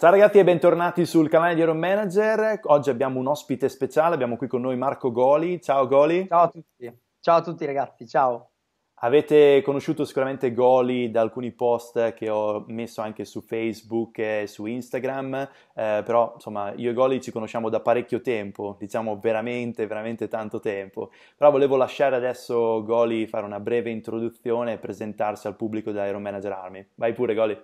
Ciao ragazzi e bentornati sul canale di Iron Manager. Oggi abbiamo un ospite speciale, abbiamo qui con noi Marco Goli. Ciao Goli. Ciao a tutti. Ciao a tutti ragazzi, ciao. Avete conosciuto sicuramente Goli da alcuni post che ho messo anche su Facebook e su Instagram, eh, però insomma io e Goli ci conosciamo da parecchio tempo, diciamo veramente, veramente tanto tempo. Però volevo lasciare adesso Goli fare una breve introduzione e presentarsi al pubblico da Iron Manager Army. Vai pure Goli.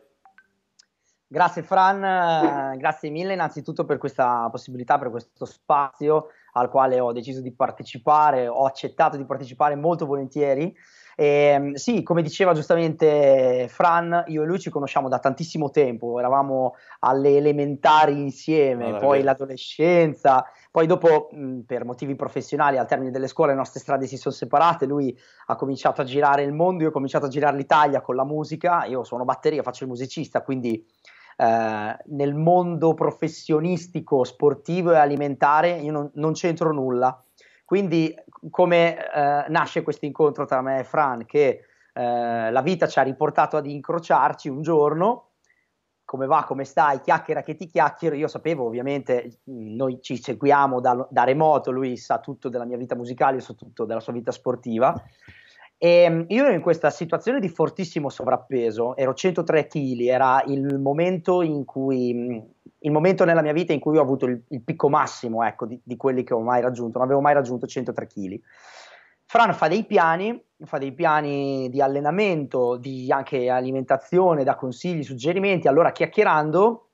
Grazie Fran, eh, grazie mille innanzitutto per questa possibilità, per questo spazio al quale ho deciso di partecipare, ho accettato di partecipare molto volentieri. E, ehm, sì, come diceva giustamente Fran, io e lui ci conosciamo da tantissimo tempo, eravamo alle elementari insieme, allora, ah, poi l'adolescenza, poi dopo mm, per motivi professionali al termine delle scuole le nostre strade si sono separate, lui ha cominciato a girare il mondo, io ho cominciato a girare l'Italia con la musica, io suono batteria, faccio il musicista, quindi eh, nel mondo professionistico, sportivo e alimentare io non, non c'entro nulla. Quindi come eh, nasce questo incontro tra me e Fran? Che eh, la vita ci ha riportato ad incrociarci un giorno, come va, come stai, chiacchiera che ti chiacchiero, io sapevo ovviamente, noi ci seguiamo da, da remoto, lui sa tutto della mia vita musicale, io so tutto della sua vita sportiva. E ehm, io ero in questa situazione di fortissimo sovrappeso, ero 103 kg, era il momento in cui il momento nella mia vita in cui ho avuto il, il picco massimo ecco, di, di, quelli che ho mai raggiunto, non avevo mai raggiunto 103 kg. Fran fa dei piani, fa dei piani di allenamento, di anche alimentazione, da consigli, suggerimenti, allora chiacchierando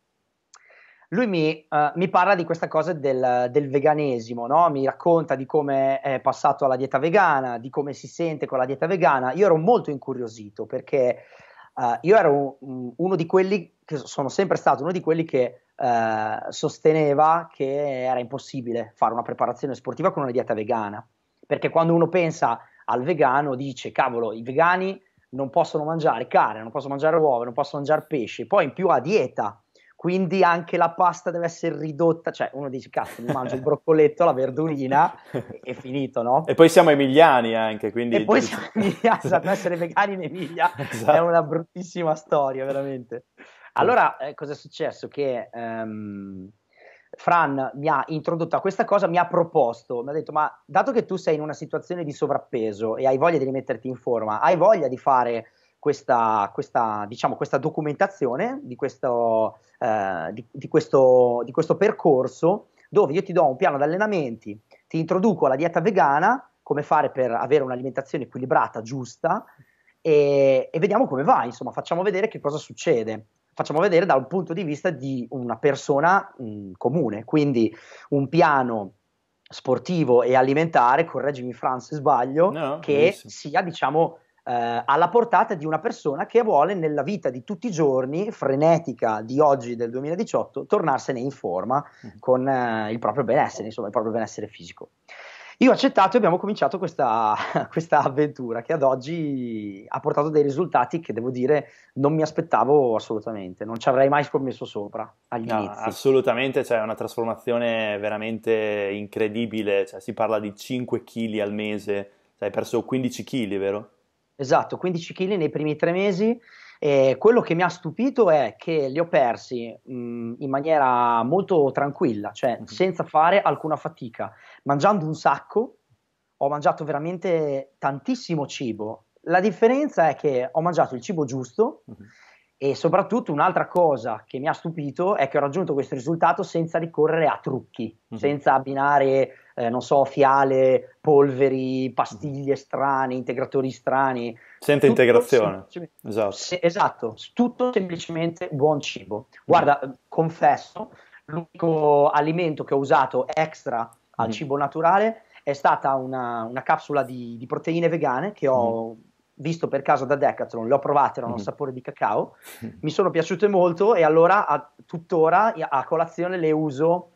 lui mi, uh, mi, parla di questa cosa del, del veganesimo, no? mi racconta di come è passato alla dieta vegana, di come si sente con la dieta vegana. Io ero molto incuriosito perché uh, io ero un, uno di quelli, che sono sempre stato uno di quelli che uh, sosteneva che era impossibile fare una preparazione sportiva con una dieta vegana, perché quando uno pensa al vegano dice cavolo, i vegani non possono mangiare carne, non possono mangiare uova, non possono mangiare pesce, poi in più a dieta quindi anche la pasta deve essere ridotta, cioè uno dice cazzo mi mangio il broccoletto, la verdurina e finito, no? E poi siamo emiliani anche, quindi... E poi siamo emiliani, esatto, essere vegani in Emilia esatto. è una bruttissima storia, veramente. Allora, eh, cosa è successo? Che ehm, Fran mi ha introdotto a questa cosa, mi ha proposto, mi ha detto, ma dato che tu sei in una situazione di sovrappeso e hai voglia di rimetterti in forma, hai voglia di fare questa, questa, diciamo, questa documentazione di questo, eh, di, di, questo, di questo percorso dove io ti do un piano di allenamenti, ti introduco alla dieta vegana, come fare per avere un'alimentazione equilibrata, giusta, e, e, vediamo come va, insomma, facciamo vedere che cosa succede. Facciamo vedere dal punto di vista di una persona mh, mm, comune, quindi un piano sportivo e alimentare, correggimi Franz se sbaglio, no, che benissimo. sia diciamo eh, alla portata di una persona che vuole nella vita di tutti i giorni, frenetica di oggi del 2018, tornarsene in forma mm. con eh, il proprio benessere, insomma il proprio benessere fisico. Io ho accettato e abbiamo cominciato questa, questa, avventura che ad oggi ha portato dei risultati che devo dire non mi aspettavo assolutamente, non ci avrei mai scommesso sopra agli no, inizi. Assolutamente, cioè una trasformazione veramente incredibile, cioè, si parla di 5 kg al mese, cioè, hai perso 15 kg, vero? Esatto, 15 kg nei primi tre mesi. E quello che mi ha stupito è che li ho persi mh, in maniera molto tranquilla, cioè mm-hmm. senza fare alcuna fatica, mangiando un sacco, ho mangiato veramente tantissimo cibo. La differenza è che ho mangiato il cibo giusto. Mm-hmm e soprattutto un'altra cosa che mi ha stupito è che ho raggiunto questo risultato senza ricorrere a trucchi, mm. senza abbinare, eh, non so, fiale, polveri, pastiglie strane, integratori strani. Senza tutto integrazione. Esatto. Se, esatto, tutto semplicemente buon cibo. Mhm. Guarda, mm. confesso, l'unico alimento che ho usato extra al mm. cibo naturale è stata una, una capsula di, di, proteine vegane che ho mhm visto per caso da Decathlon, le ho provate, erano mm. un mm-hmm. sapore di cacao, mi sono piaciute molto e allora a, tuttora a colazione le uso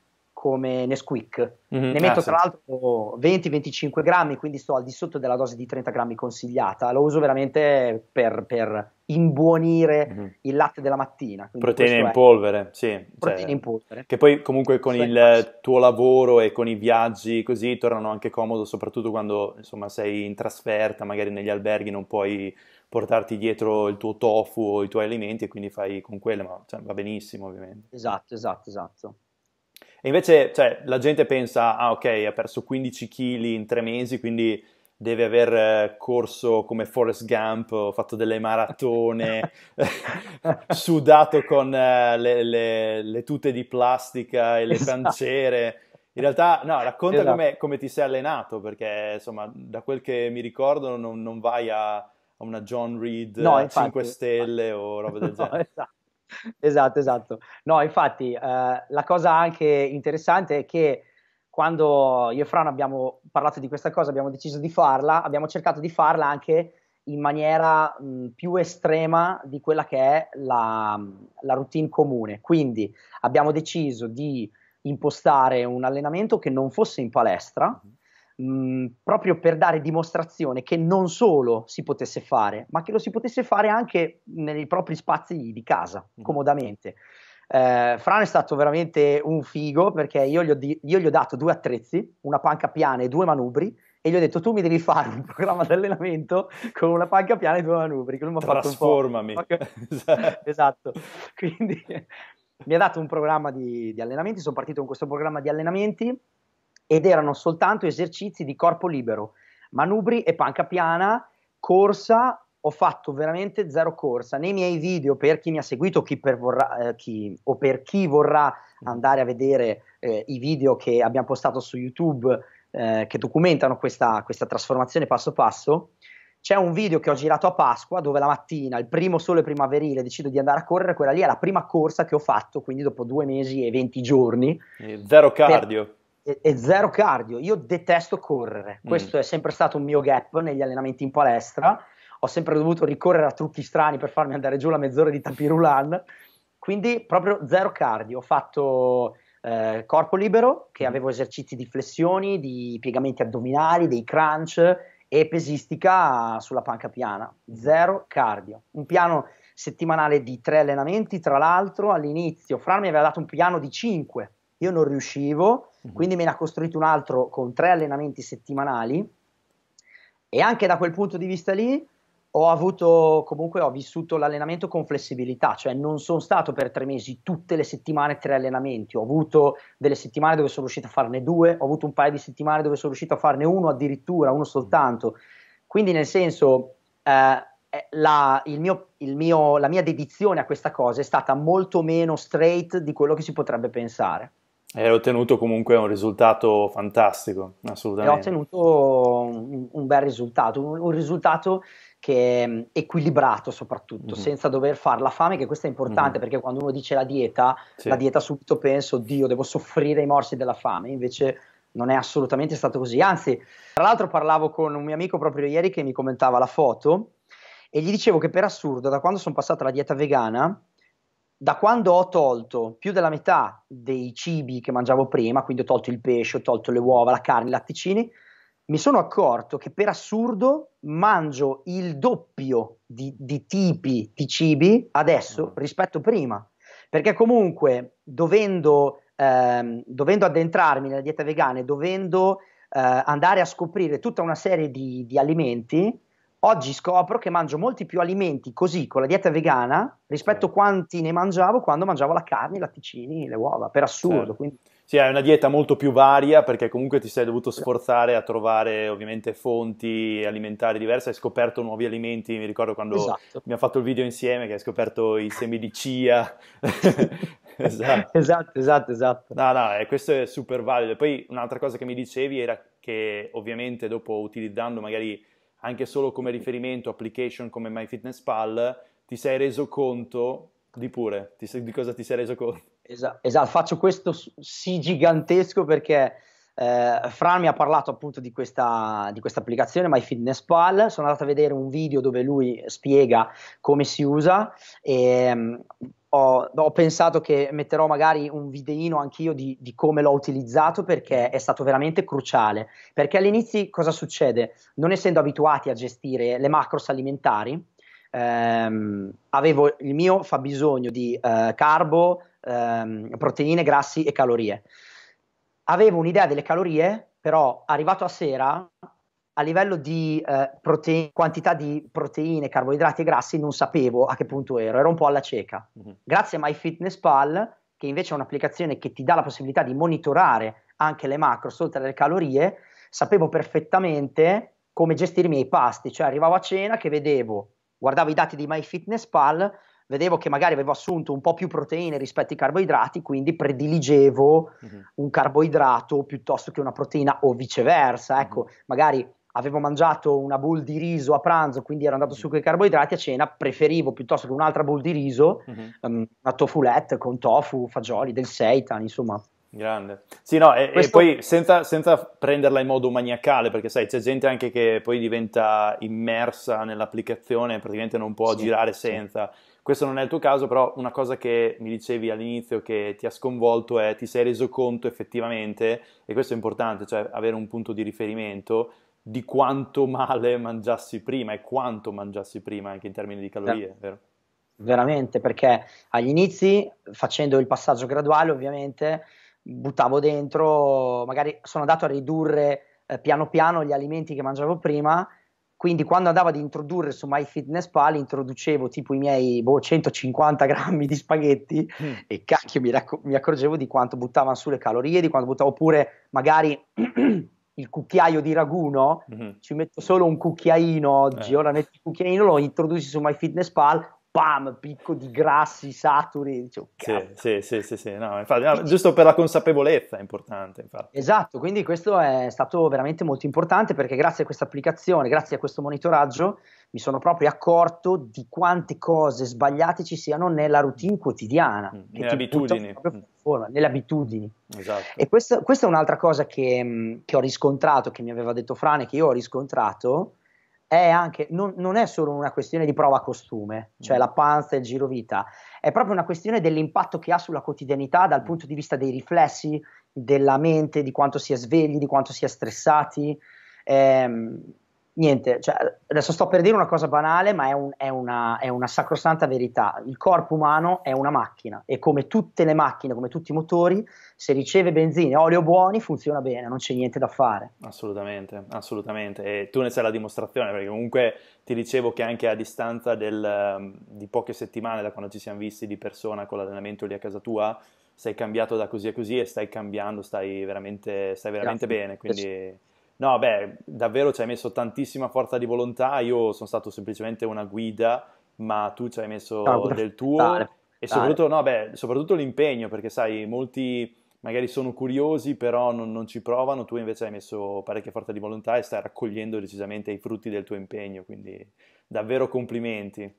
come Nesquik. Mm-hmm. Ne metto ah, tra sì. l'altro 20-25 grammi, quindi sto al di sotto della dose di 30 grammi consigliata. Lo uso veramente per, per imbuonire mm-hmm. il latte della mattina. Proteine in è. polvere, sì. Cioè, proteine cioè, in polvere. Che poi comunque con questo il tuo lavoro e con i viaggi così tornano anche comodo, soprattutto quando insomma sei in trasferta, magari negli alberghi non puoi portarti dietro il tuo tofu o i tuoi alimenti e quindi fai con quelle, ma cioè, va benissimo ovviamente. Esatto, esatto, esatto. E invece, cioè, la gente pensa, ah ok, ha perso 15 kg in tre mesi, quindi deve aver eh, corso come Forrest Gump, fatto delle maratone, sudato con eh, le, le, le, tute di plastica e le esatto. panciere. In realtà, no, racconta esatto. come, come, ti sei allenato, perché insomma, da quel che mi ricordo non, non vai a, a, una John Reed no, eh, infatti, 5 stelle infatti. o roba del genere. No, esatto esatto, esatto. No, infatti eh, la cosa anche interessante è che quando io e Fran abbiamo parlato di questa cosa, abbiamo deciso di farla, abbiamo cercato di farla anche in maniera mh, mm, più estrema di quella che è la, la routine comune. Quindi abbiamo deciso di impostare un allenamento che non fosse in palestra, mm-hmm Mm, proprio per dare dimostrazione che non solo si potesse fare, ma che lo si potesse fare anche nei propri spazi di casa, mm. comodamente. Eh, Fran è stato veramente un figo perché io gli, ho, di- io gli ho dato due attrezzi, una panca piana e due manubri, e gli ho detto tu mi devi fare un programma di allenamento con una panca piana e due manubri che lui mi fatto un po'... Esatto. esatto quindi mi ha dato un programma di, di allenamenti sono partito con questo programma di allenamenti ed erano soltanto esercizi di corpo libero, manubri e panca piana, corsa, ho fatto veramente zero corsa. Nei miei video, per chi mi ha seguito chi per vorrà, eh, chi, o per chi vorrà andare a vedere eh, i video che abbiamo postato su YouTube eh, che documentano questa, questa trasformazione passo passo, c'è un video che ho girato a Pasqua dove la mattina, il primo sole primaverile, decido di andare a correre, quella lì è la prima corsa che ho fatto, quindi dopo due mesi e venti giorni. E eh, zero cardio. Per e zero cardio. Io detesto correre. Mm. Questo mm. è sempre stato un mio gap negli allenamenti in palestra. Ho sempre dovuto ricorrere a trucchi strani per farmi andare giù la mezz'ora di tapirulan. Quindi proprio zero cardio. Ho fatto eh, corpo libero, che mm. avevo esercizi di flessioni, di piegamenti addominali, dei crunch e pesistica sulla panca piana. Zero cardio. Un piano settimanale di tre allenamenti, tra l'altro all'inizio Fran mi aveva dato un piano di cinque. Io non riuscivo, Mm. Quindi me ne ha costruito un altro con tre allenamenti settimanali e anche da quel punto di vista lì ho avuto comunque ho vissuto l'allenamento con flessibilità, cioè non sono stato per tre mesi tutte le settimane tre allenamenti, ho avuto delle settimane dove sono riuscito a farne due, ho avuto un paio di settimane dove sono riuscito a farne uno addirittura, uno soltanto. Quindi nel senso eh, eh la, il mio, il mio, la mia dedizione a questa cosa è stata molto meno straight di quello che si potrebbe pensare. E Hai ottenuto comunque un risultato fantastico, assolutamente. E ho ottenuto un, un bel risultato, un, un, risultato che è mm, equilibrato soprattutto, mm-hmm. senza dover fare la fame, che questo è importante mm-hmm. perché quando uno dice la dieta, sì. la dieta subito penso, Dio, devo soffrire i morsi della fame, invece non è assolutamente stato così. Anzi, tra l'altro parlavo con un mio amico proprio ieri che mi commentava la foto e gli dicevo che per assurdo, da quando sono passato alla dieta vegana, da quando ho tolto più della metà dei cibi che mangiavo prima, quindi ho tolto il pesce, ho tolto le uova, la carne, i latticini, mi sono accorto che per assurdo mangio il doppio di, di tipi di cibi adesso ah. rispetto a prima, perché comunque dovendo, ehm, dovendo addentrarmi nella dieta vegana e dovendo eh, andare a scoprire tutta una serie di, di alimenti, Oggi scopro che mangio molti più alimenti così con la dieta vegana rispetto a quanti ne mangiavo quando mangiavo la carne, i latticini, le uova, per assurdo. Quindi... Sì, è una dieta molto più varia perché comunque ti sei dovuto sforzare a trovare ovviamente fonti alimentari diverse, hai scoperto nuovi alimenti, mi ricordo quando esatto. abbiamo fatto il video insieme che hai scoperto i semi di chia. esatto. esatto, esatto, esatto. No, no, eh, questo è super valido. E poi un'altra cosa che mi dicevi era che ovviamente dopo utilizzando magari anche solo come riferimento application come MyFitnessPal, ti sei reso conto di pure, ti, di cosa ti sei reso conto? Esatto, esatto. faccio questo sì gigantesco perché eh, Fran mi ha parlato appunto di questa, di questa applicazione MyFitnessPal, sono andato a vedere un video dove lui spiega come si usa e mm, ho, ho, pensato che metterò magari un videino anch'io di, di, come l'ho utilizzato perché è stato veramente cruciale. Perché all'inizio cosa succede? Non essendo abituati a gestire le macros alimentari, ehm, avevo il mio fabbisogno di eh, carbo, ehm, proteine, grassi e calorie. Avevo un'idea delle calorie, però arrivato a sera a livello di eh, prote- quantità di proteine, carboidrati e grassi non sapevo a che punto ero, ero un po' alla cieca. Mm-hmm. Grazie a MyFitnessPal, che invece è un'applicazione che ti dà la possibilità di monitorare anche le macro, oltre alle calorie, sapevo perfettamente come gestire i miei pasti, cioè arrivavo a cena che vedevo, guardavo i dati di MyFitnessPal, vedevo che magari avevo assunto un po' più proteine rispetto ai carboidrati, quindi prediligevo mm-hmm. un carboidrato piuttosto che una proteina o viceversa, mhm. ecco, mm-hmm. magari avevo mangiato una bowl di riso a pranzo, quindi ero andato su quei carboidrati, a cena preferivo piuttosto che un'altra bowl di riso, mm-hmm. um, una tofulette con tofu, fagioli, del seitan, insomma. Grande. Sì, no, e, Questo... e poi senza, senza, prenderla in modo maniacale, perché sai, c'è gente anche che poi diventa immersa nell'applicazione, praticamente non può sì, girare senza. Sì. Questo non è il tuo caso, però una cosa che mi dicevi all'inizio che ti ha sconvolto è ti sei reso conto effettivamente, e questo è importante, cioè avere un punto di riferimento, di quanto male mangiassi prima e quanto mangiassi prima anche in termini di calorie, Ver- vero? Veramente, perché agli inizi, facendo il passaggio graduale ovviamente, buttavo dentro, magari sono andato a ridurre eh, piano piano gli alimenti che mangiavo prima, quindi quando andavo ad introdurre su MyFitnessPal introducevo tipo i miei boh, 150 grammi di spaghetti mm. e cacchio mi, racco- mi, accorgevo di quanto buttavano su le calorie, di quanto buttavo pure magari il cucchiaio di raguno, mm-hmm. ci metto solo un cucchiaino oggi, eh. ora metti il cucchiaino, lo introduci su MyFitnessPal pam, picco di grassi saturi. Dicevo, oh, sì, sì, sì, sì, sì. No, infatti, no, giusto per la consapevolezza è importante. Infatti. Esatto, quindi questo è stato veramente molto importante perché grazie a questa applicazione, grazie a questo monitoraggio, mi sono proprio accorto di quante cose sbagliate ci siano nella routine quotidiana. Mm, nelle abitudini. Mm. Forma, nelle abitudini. Esatto. E questa, questa, è un'altra cosa che, mm, che ho riscontrato, che mi aveva detto Frane, che io ho riscontrato è anche, non, non, è solo una questione di prova costume, cioè mm. la panza e il giro vita, è proprio una questione dell'impatto che ha sulla quotidianità dal mm. punto di vista dei riflessi, della mente, di quanto si è svegli, di quanto si è stressati. Ehm, niente, cioè, adesso sto per dire una cosa banale, ma è, un, è, una, è, una, sacrosanta verità. Il corpo umano è una macchina e come tutte le macchine, come tutti i motori, se riceve benzina e olio buoni funziona bene, non c'è niente da fare. Assolutamente, assolutamente. E tu ne sei la dimostrazione, perché comunque ti dicevo che anche a distanza del, ehm, di poche settimane da quando ci siamo visti di persona con l'allenamento lì a casa tua, sei cambiato da così a così e stai cambiando, stai veramente, stai veramente bene. Quindi... No, beh, davvero ci hai messo tantissima forza di volontà, io sono stato semplicemente una guida, ma tu ci hai messo no, ah, del tuo dare, e soprattutto, no, beh, soprattutto, l'impegno, perché sai, molti magari sono curiosi, però non, non, ci provano, tu invece hai messo parecchia forza di volontà e stai raccogliendo decisamente i frutti del tuo impegno, quindi davvero complimenti.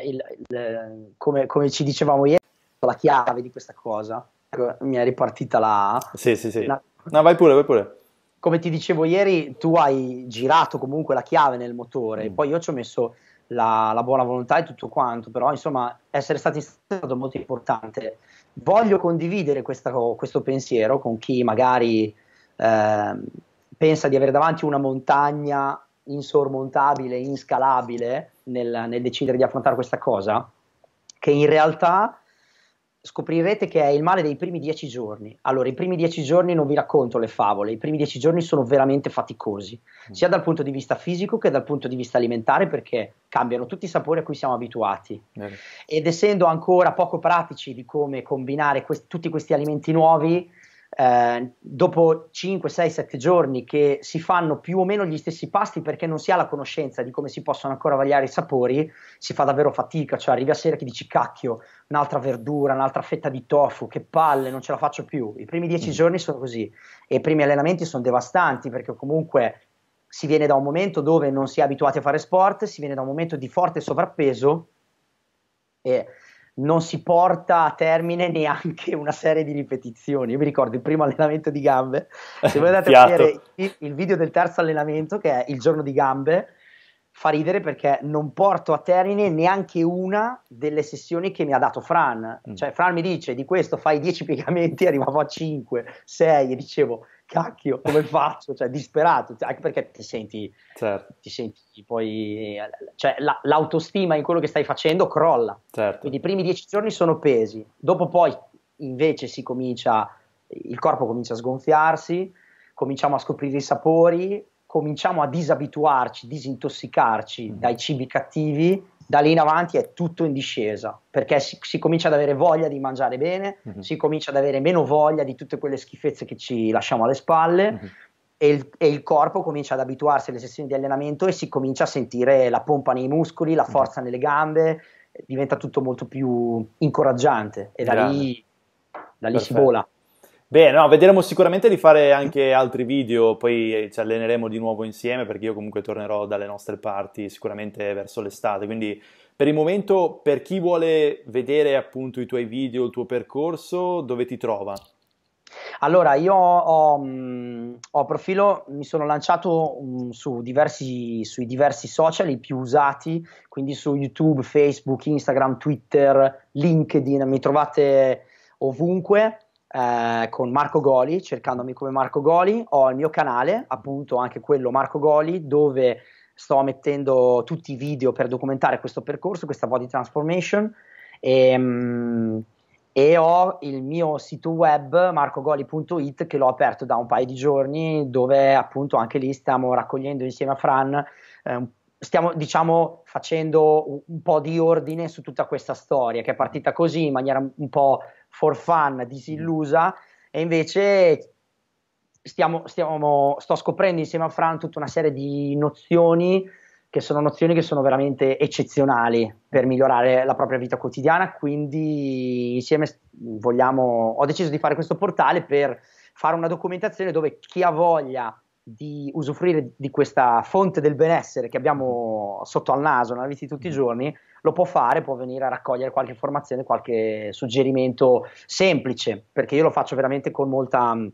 Il, il, come, come ci dicevamo ieri, la chiave di questa cosa Ecco, mi è ripartita la... Sì, sì, sì. La... No, vai pure, vai pure. Come ti dicevo ieri, tu hai girato comunque la chiave nel motore, mm. poi io ci ho messo la, la, buona volontà e tutto quanto, però insomma essere stato in stato molto importante. Voglio condividere questa, questo pensiero con chi magari eh, pensa di avere davanti una montagna insormontabile, inscalabile nel, nel decidere di affrontare questa cosa, che in realtà scoprirete che è il male dei primi dieci giorni. Allora, i primi dieci giorni non vi racconto le favole, i primi dieci giorni sono veramente faticosi, mm. sia dal punto di vista fisico che dal punto di vista alimentare, perché cambiano tutti i sapori a cui siamo abituati. Eh. Ed essendo ancora poco pratici di come combinare que- tutti questi alimenti nuovi, eh, dopo 5, 6, 7 giorni che si fanno più o meno gli stessi pasti perché non si ha la conoscenza di come si possono ancora variare i sapori, si fa davvero fatica, cioè arrivi a sera che dici cacchio, un'altra verdura, un'altra fetta di tofu, che palle, non ce la faccio più. I primi 10 mm. giorni sono così e i primi allenamenti sono devastanti perché comunque si viene da un momento dove non si è abituati a fare sport, si viene da un momento di forte sovrappeso e non si porta a termine neanche una serie di ripetizioni. Io mi ricordo il primo allenamento di gambe, se voi andate a vedere il, il video del terzo allenamento, che è il giorno di gambe, fa ridere perché non porto a termine neanche una delle sessioni che mi ha dato Fran. Mm. Cioè, Fran mi dice di questo fai 10 piegamenti, arrivavo a 5, 6 e dicevo cacchio, come faccio? Cioè, disperato, cioè, anche perché ti senti, certo. ti senti poi, cioè, la, l'autostima in quello che stai facendo crolla. Certo. Quindi i primi 10 giorni sono pesi, dopo poi invece si comincia, il corpo comincia a sgonfiarsi, cominciamo a scoprire i sapori, cominciamo a disabituarci, disintossicarci mm. dai cibi cattivi, da lì in avanti è tutto in discesa, perché si, si comincia ad avere voglia di mangiare bene, mm-hmm. si comincia ad avere meno voglia di tutte quelle schifezze che ci lasciamo alle spalle. Mm-hmm. E il, e il, corpo comincia ad abituarsi alle sessioni di allenamento e si comincia a sentire la pompa nei muscoli, la mm-hmm. forza nelle gambe, diventa tutto molto più incoraggiante e da Grande. lì, da lì si vola. Bene, no, vedremo sicuramente di fare anche altri video, poi eh, ci alleneremo di nuovo insieme perché io comunque tornerò dalle nostre parti sicuramente verso l'estate, quindi per il momento per chi vuole vedere appunto i tuoi video, il tuo percorso, dove ti trova? Allora, io ho, mm, ho, profilo, mi sono lanciato mm, su diversi, sui diversi social, i più usati, quindi su YouTube, Facebook, Instagram, Twitter, LinkedIn, mi trovate ovunque. Eh, con Marco Goli, cercandomi come Marco Goli, ho il mio canale, appunto anche quello Marco Goli, dove sto mettendo tutti i video per documentare questo percorso, questa body transformation e, ehm, e ho il mio sito web marcogoli.it che l'ho aperto da un paio di giorni dove appunto anche lì stiamo raccogliendo insieme a Fran eh, stiamo diciamo facendo un po' di ordine su tutta questa storia che è partita così in maniera un po' for fun, disillusa e invece stiamo, stiamo, sto scoprendo insieme a Fran tutta una serie di nozioni che sono nozioni che sono veramente eccezionali per migliorare la propria vita quotidiana, quindi insieme vogliamo, ho deciso di fare questo portale per fare una documentazione dove chi ha voglia di usufruire di questa fonte del benessere che abbiamo sotto al naso nella vita di tutti i mm. giorni, lo può fare, può venire a raccogliere qualche informazione, qualche suggerimento semplice, perché io lo faccio veramente con molta mm,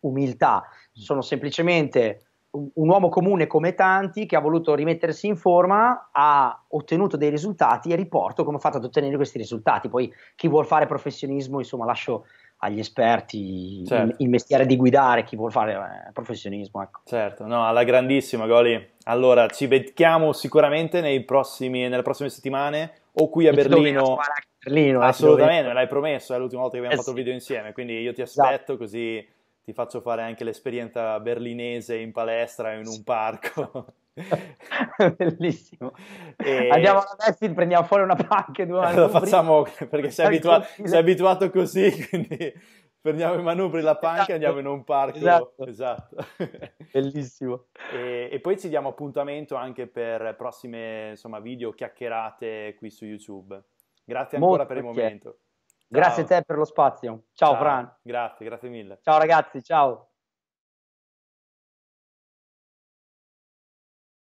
umiltà. Mm. Sono semplicemente un uomo comune come tanti che ha voluto rimettersi in forma, ha ottenuto dei risultati e riporto come ho fatto ad ottenere questi risultati. Poi chi vuol fare professionismo, insomma, lascio agli esperti certo. il, il, mestiere di guidare chi vuol fare eh, professionismo. Ecco. Certo, no, alla grandissima Goli. Allora, ci becchiamo sicuramente nei prossimi, nelle prossime settimane o qui a e Berlino. Berlino eh, Assolutamente, me l'hai promesso, è l'ultima volta che abbiamo eh, fatto sì. il video insieme, quindi io ti esatto. aspetto esatto. così ti faccio fare anche l'esperienza berlinese in palestra in un parco. Bellissimo. E... Andiamo alla Messi prendiamo fuori una pacca. Due lo facciamo perché sei, abituato, sei abituato così, quindi prendiamo i manubri, la panca esatto. e andiamo in un parco. Esatto. esatto. Bellissimo. E, e, poi ci diamo appuntamento anche per prossime insomma, video chiacchierate qui su YouTube. Grazie ancora Molto per il momento. Grazie a te per lo spazio. Ciao, ciao Fran. Grazie, grazie mille. Ciao ragazzi, ciao.